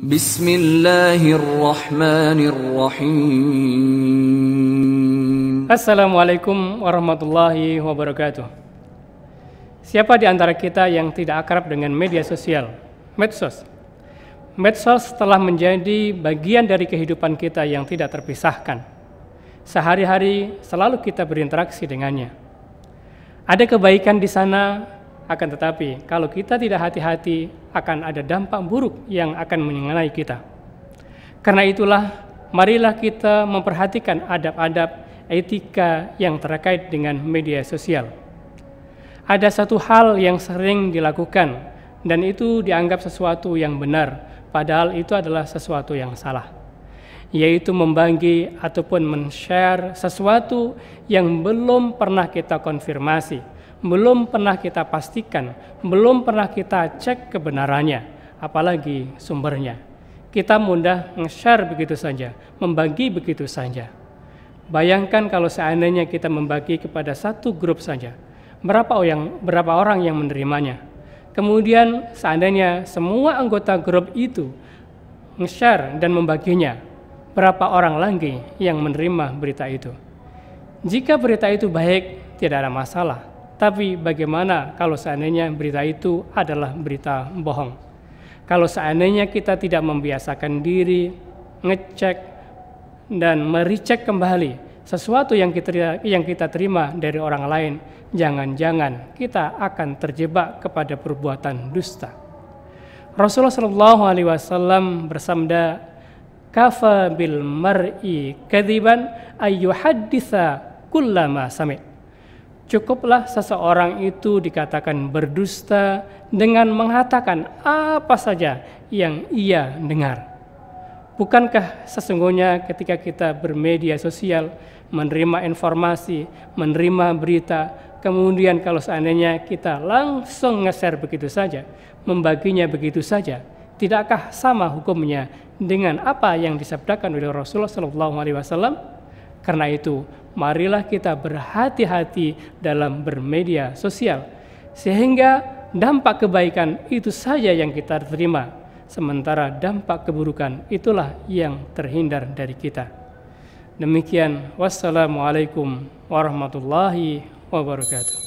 Bismillahirrahmanirrahim. Assalamualaikum warahmatullahi wabarakatuh. Siapa di antara kita yang tidak akrab dengan media sosial, medsos? Medsos telah menjadi bagian dari kehidupan kita yang tidak terpisahkan. Sehari-hari selalu kita berinteraksi dengannya. Ada kebaikan di sana, akan tetapi, kalau kita tidak hati-hati, akan ada dampak buruk yang akan mengenai kita. Karena itulah, marilah kita memperhatikan adab-adab etika yang terkait dengan media sosial. Ada satu hal yang sering dilakukan, dan itu dianggap sesuatu yang benar, padahal itu adalah sesuatu yang salah, yaitu membagi ataupun men-share sesuatu yang belum pernah kita konfirmasi belum pernah kita pastikan, belum pernah kita cek kebenarannya, apalagi sumbernya. Kita mudah nge-share begitu saja, membagi begitu saja. Bayangkan kalau seandainya kita membagi kepada satu grup saja, berapa orang, berapa orang yang menerimanya. Kemudian seandainya semua anggota grup itu nge-share dan membaginya, berapa orang lagi yang menerima berita itu. Jika berita itu baik, tidak ada masalah. Tapi bagaimana kalau seandainya berita itu adalah berita bohong? Kalau seandainya kita tidak membiasakan diri, ngecek dan mericek kembali sesuatu yang kita yang kita terima dari orang lain, jangan-jangan kita akan terjebak kepada perbuatan dusta. Rasulullah Shallallahu Alaihi Wasallam bersabda, kafabil mar'i kadiban ayyuhaditha kullama samit. Cukuplah seseorang itu dikatakan berdusta dengan mengatakan apa saja yang ia dengar. Bukankah sesungguhnya ketika kita bermedia sosial, menerima informasi, menerima berita, kemudian kalau seandainya kita langsung nge-share begitu saja, membaginya begitu saja, tidakkah sama hukumnya dengan apa yang disabdakan oleh Rasulullah SAW? Karena itu, marilah kita berhati-hati dalam bermedia sosial, sehingga dampak kebaikan itu saja yang kita terima, sementara dampak keburukan itulah yang terhindar dari kita. Demikian, wassalamualaikum warahmatullahi wabarakatuh.